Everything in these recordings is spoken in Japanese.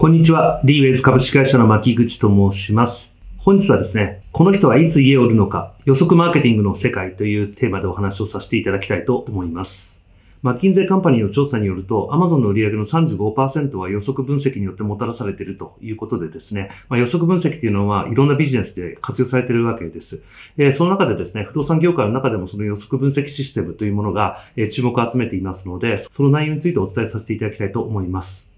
こんにちは。リーウェイズ株式会社の牧口と申します。本日はですね、この人はいつ家を売るのか、予測マーケティングの世界というテーマでお話をさせていただきたいと思います。マッキンゼーカンパニーの調査によると、Amazon の売上の35%は予測分析によってもたらされているということでですね、まあ、予測分析というのはいろんなビジネスで活用されているわけです。えー、その中でですね、不動産業界の中でもその予測分析システムというものが、え注目を集めていますので、その内容についてお伝えさせていただきたいと思います。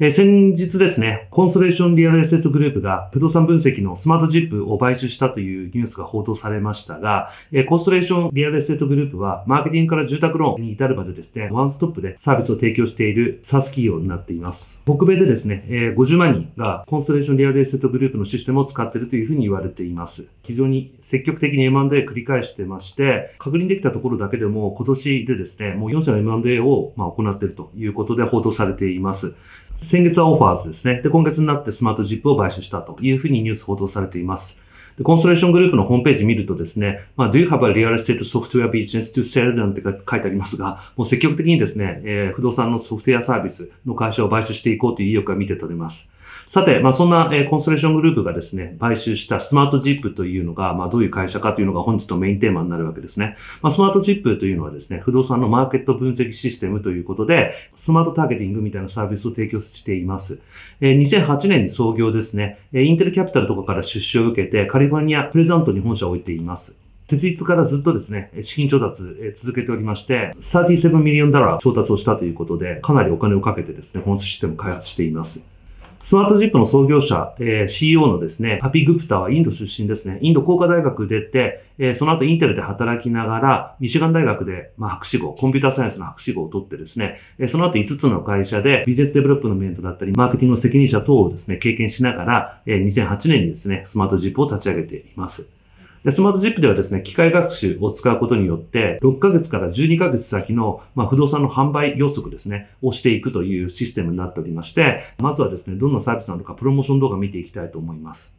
え先日ですね、コンストレーションリアルエセットグループが不動産分析のスマートジップを買収したというニュースが報道されましたが、えコンストレーションリアルエセットグループはマーケティングから住宅ローンに至るまでですね、ワンストップでサービスを提供している s a ス s 企業になっています。北米でですね、え50万人がコンストレーションリアルエセットグループのシステムを使っているというふうに言われています。非常に積極的に M&A 繰り返してまして、確認できたところだけでも今年でですね、もう4社の M&A をま行っているということで報道されています。先月はオファーズですね。で、今月になってスマートジップを買収したというふうにニュース報道されています。で、コンストレーショングループのホームページ見るとですね、まあ、do you have a real estate software business to sell なんて書いてありますが、もう積極的にですね、えー、不動産のソフトウェアサービスの会社を買収していこうという意欲が見て取れます。さて、まあ、そんな、えー、コンストレーショングループがですね、買収したスマートジップというのが、まあ、どういう会社かというのが本日のメインテーマになるわけですね。まあ、スマートジップというのはですね、不動産のマーケット分析システムということで、スマートターゲティングみたいなサービスを提供しています。えー、2008年に創業ですね、えインテルキャピタルとかから出資を受けて、カリフォルニア、プレザントに本社を置いています。設立からずっとですね、資金調達続けておりまして、37ミリオンダラー調達をしたということで、かなりお金をかけてですね、本システム開発しています。スマートジップの創業者、えー、CEO のですね、パピ・グプタはインド出身ですね。インド工科大学出て、えー、その後インテルで働きながら、ミシガン大学で、まあ、博士号、コンピューターサイエンスの博士号を取ってですね、えー、その後5つの会社でビジネスデベロップのメントだったり、マーケティングの責任者等をですね、経験しながら、えー、2008年にですね、スマートジップを立ち上げています。で、スマートジップではですね、機械学習を使うことによって、6ヶ月から12ヶ月先の、まあ、不動産の販売予測ですね、をしていくというシステムになっておりまして、まずはですね、どんなサービスなのか、プロモーション動画見ていきたいと思います。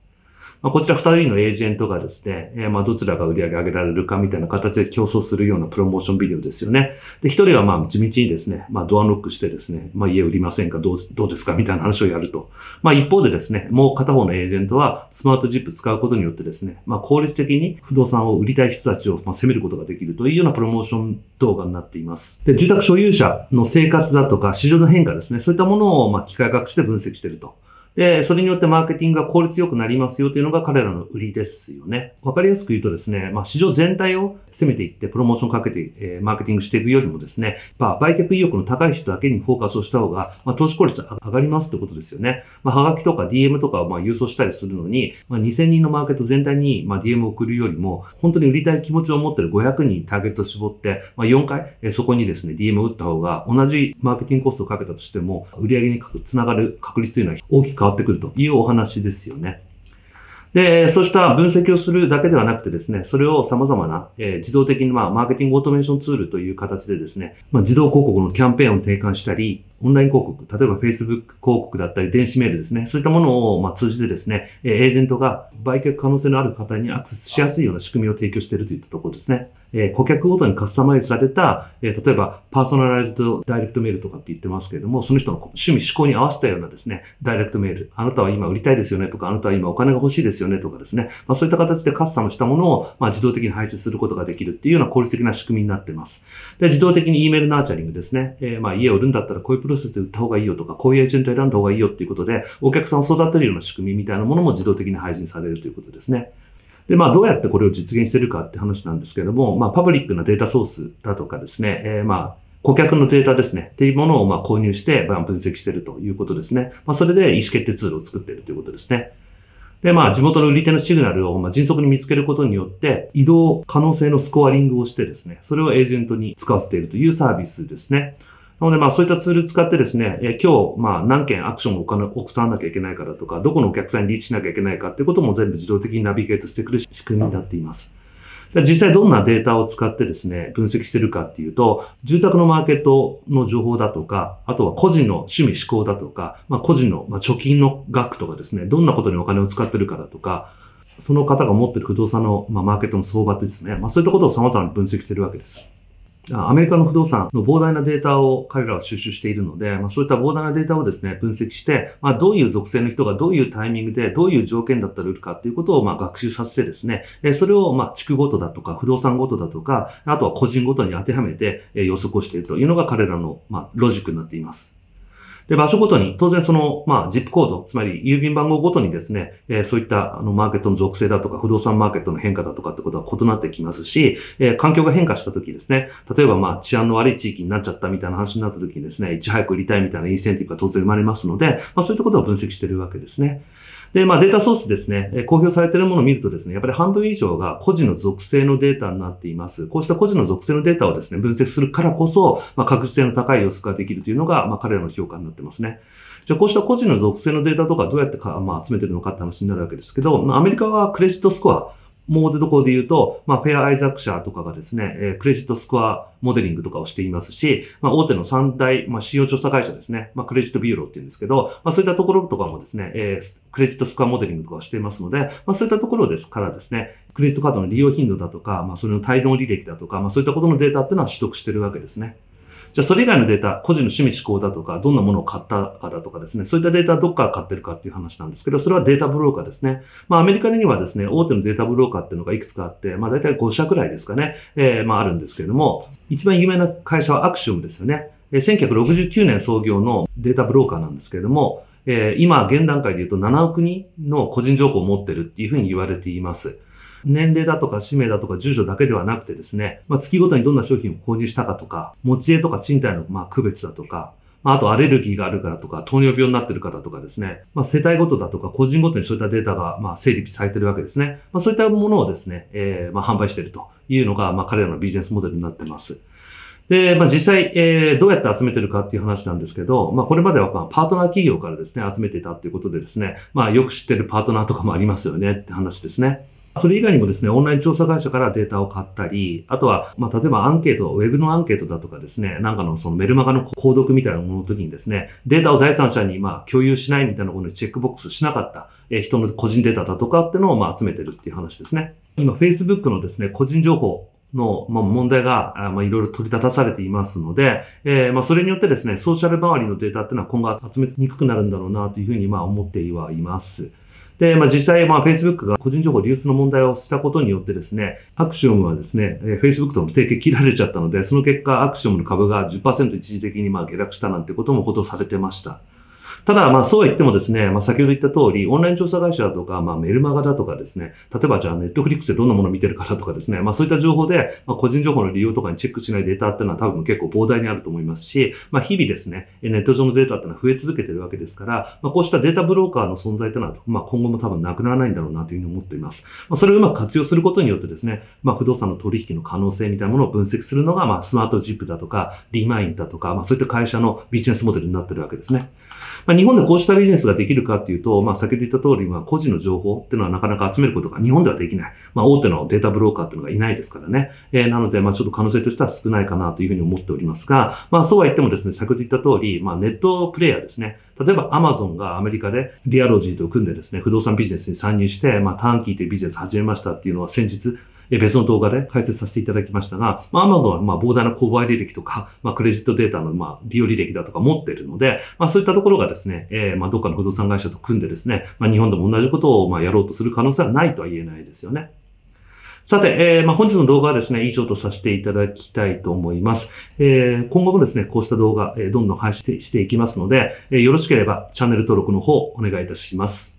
まあ、こちら2人のエージェントがですね、えー、まあどちらが売り上げ上げられるかみたいな形で競争するようなプロモーションビデオですよね。で、1人はまあ地道にですね、まあドアノックしてですね、まあ家売りませんかどう、どうですかみたいな話をやると。まあ一方でですね、もう片方のエージェントはスマートジップ使うことによってですね、まあ効率的に不動産を売りたい人たちをまあ攻めることができるというようなプロモーション動画になっています。で、住宅所有者の生活だとか市場の変化ですね、そういったものをまあ機械学して分析していると。で、それによってマーケティングが効率よくなりますよというのが彼らの売りですよね。わかりやすく言うとですね、まあ、市場全体を攻めていって、プロモーションかけて、えー、マーケティングしていくよりもですね、まあ、売却意欲の高い人だけにフォーカスをした方が、まあ、投資効率上がりますってことですよね。まあ、はがきとか DM とかをまあ郵送したりするのに、まあ、2000人のマーケット全体にまあ DM を送るよりも、本当に売りたい気持ちを持ってる500人ターゲット絞って、まあ、4回、えー、そこにですね、DM を打った方が、同じマーケティングコストをかけたとしても、売上につながる確率というのは大きく変わわってくるというお話ですよね。で、そうした分析をするだけではなくてですね、それを様々な、えー、自動的に、まあ、マーケティングオートメーションツールという形でですね、まあ、自動広告のキャンペーンを提案したり、オンライン広告、例えば Facebook 広告だったり、電子メールですね、そういったものをま通じてですね、エージェントが売却可能性のある方にアクセスしやすいような仕組みを提供しているといったところですね。え顧客ごとにカスタマイズされた、え例えばパーソナライズドダイレクトメールとかって言ってますけれども、その人の趣味、思考に合わせたようなですね、ダイレクトメール、あなたは今売りたいですよねとか、あなたは今お金が欲しいですよねとかですね、まあ、そういった形でカスタムしたものを、まあ、自動的に配置することができるっていうような効率的な仕組みになってます。で、自動的に E メールナーチャリングですね、えまあ、家を売るんだったらこういうロセスで売った方がいいよとか、こういうエージェント選んだ方がいいよっていうことで、お客さんを育てるような仕組みみたいなものも自動的に配信されるということですね。で、まあ、どうやってこれを実現してるかって話なんですけども、まあ、パブリックなデータソースだとかですね、えー、まあ、顧客のデータですね。っていうものをまあ購入して分析してるということですね。まあ、それで意思決定ツールを作っているということですね。で、まあ、地元の売り手のシグナルをまあ迅速に見つけることによって、移動可能性のスコアリングをしてですね、それをエージェントに使わせているというサービスですね。なので、まあ、そういったツール使ってですね、え今日、まあ、何件アクションを送らさなきゃいけないからとか、どこのお客さんにリーチしなきゃいけないかっていうことも全部自動的にナビゲートしてくる仕組みになっています。実際どんなデータを使ってですね、分析してるかっていうと、住宅のマーケットの情報だとか、あとは個人の趣味思考だとか、まあ、個人の貯金の額とかですね、どんなことにお金を使ってるかだとか、その方が持ってる不動産の、まあ、マーケットの相場ですね、まあ、そういったことを様々に分析してるわけです。アメリカの不動産の膨大なデータを彼らは収集しているので、まあ、そういった膨大なデータをですね、分析して、まあ、どういう属性の人がどういうタイミングで、どういう条件だったら売るかっていうことをまあ学習させてですね、それをまあ地区ごとだとか、不動産ごとだとか、あとは個人ごとに当てはめて予測をしているというのが彼らのまあロジックになっています。で、場所ごとに、当然その、まあ、ジップコード、つまり郵便番号ごとにですね、えー、そういったあのマーケットの属性だとか、不動産マーケットの変化だとかってことは異なってきますし、えー、環境が変化した時ですね、例えばまあ、治安の悪い地域になっちゃったみたいな話になった時にですね、いち早く売りたいみたいなインセンティブが当然生まれますので、まあ、そういったことを分析してるわけですね。で、まあ、データソースですね、公表されているものを見るとですね、やっぱり半分以上が個人の属性のデータになっています。こうした個人の属性のデータをですね、分析するからこそ、まあ、確実性の高い予測ができるというのが、まあ、彼らの評価になってますね。じゃあ、こうした個人の属性のデータとかどうやってか、まあ、集めてるのかって話になるわけですけど、まあ、アメリカはクレジットスコア、モデルところで言うと、まあ、フェアアイザック社とかがですね、えー、クレジットスコアモデリングとかをしていますし、まあ、大手の3大、まあ、信用調査会社ですね、まあ、クレジットビューローって言うんですけど、まあ、そういったところとかもですね、えー、クレジットスコアモデリングとかをしていますので、まあ、そういったところですからですね、クレジットカードの利用頻度だとか、まあ、それの帯同履歴だとか、まあ、そういったことのデータっていうのは取得してるわけですね。じゃあそれ以外のデータ、個人の趣味思考だとか、どんなものを買ったかだとかですね、そういったデータどっから買ってるかっていう話なんですけど、それはデータブローカーですね。まあアメリカにはですね、大手のデータブローカーっていうのがいくつかあって、まあ大体5社くらいですかね、えー、まああるんですけれども、一番有名な会社はアクショムですよね。1969年創業のデータブローカーなんですけれども、えー、今、現段階で言うと7億人の個人情報を持ってるっていうふうに言われています。年齢だとか氏名だとか住所だけではなくてですね、まあ、月ごとにどんな商品を購入したかとか、持ち家とか賃貸のま区別だとか、あ、とアレルギーがあるからとか、糖尿病になってる方とかですね、まあ、世帯ごとだとか、個人ごとにそういったデータが、まあ、整理されてるわけですね。まあ、そういったものをですね、えー、まあ、販売しているというのが、まあ、彼らのビジネスモデルになってます。で、まあ、実際、えー、どうやって集めてるかっていう話なんですけど、まあ、これまでは、まあ、パートナー企業からですね、集めていたっていうことでですね、まあ、よく知ってるパートナーとかもありますよねって話ですね。それ以外にもですね、オンライン調査会社からデータを買ったり、あとは、まあ、例えばアンケート、ウェブのアンケートだとかですね、なんかのそのメルマガの購読みたいなものの時にですね、データを第三者にまあ共有しないみたいなものにチェックボックスしなかった人の個人データだとかっていうのをまあ集めてるっていう話ですね。今、Facebook のですね、個人情報、の、ま問題が、まいろいろ取り立たされていますので、えー、まそれによってですね、ソーシャル周りのデータっていうのは今後集めにくくなるんだろうなというふうに、ま思ってはいます。で、まあ、実際、まあ、Facebook が個人情報流出の問題をしたことによってですね、アクションはですね、Facebook との提携切られちゃったので、その結果、アクションの株が10%一時的にまあ下落したなんてことも報道されてました。ただ、まあそうは言ってもですね、まあ先ほど言った通り、オンライン調査会社だとか、まあメルマガだとかですね、例えばじゃあネットフリックスでどんなもの見てるかだとかですね、まあそういった情報で、まあ個人情報の利用とかにチェックしないデータっていうのは多分結構膨大にあると思いますし、まあ日々ですね、ネット上のデータっていうのは増え続けてるわけですから、まあこうしたデータブローカーの存在っていうのは、まあ今後も多分なくならないんだろうなというふうに思っています。まあそれをうまく活用することによってですね、まあ不動産の取引の可能性みたいなものを分析するのが、まあスマートジップだとか、リマインだとか、まあそういった会社のビジネスモデルになってるわけですね。まあ、日本でこうしたビジネスができるかっていうと、まあ、先ほど言った通り、まあ、個人の情報っていうのはなかなか集めることが日本ではできない。まあ、大手のデータブローカーっていうのがいないですからね。えー、なので、まあ、ちょっと可能性としては少ないかなというふうに思っておりますが、まあ、そうは言ってもですね、先ほど言った通り、まあ、ネットプレイヤーですね。例えばアマゾンがアメリカでリアロジーと組んでですね、不動産ビジネスに参入して、まあ、ターンキーというビジネス始めましたっていうのは先日、別の動画で解説させていただきましたが、まマゾンはまあ膨大な購買履歴とか、まあ、クレジットデータのまあ利用履歴だとか持っているので、まあ、そういったところがですね、えー、まあどっかの不動産会社と組んでですね、まあ、日本でも同じことをまあやろうとする可能性はないとは言えないですよね。さて、えー、まあ、本日の動画はですね、以上とさせていただきたいと思います。えー、今後もですね、こうした動画、えー、どんどん配信していきますので、えよろしければチャンネル登録の方お願いいたします。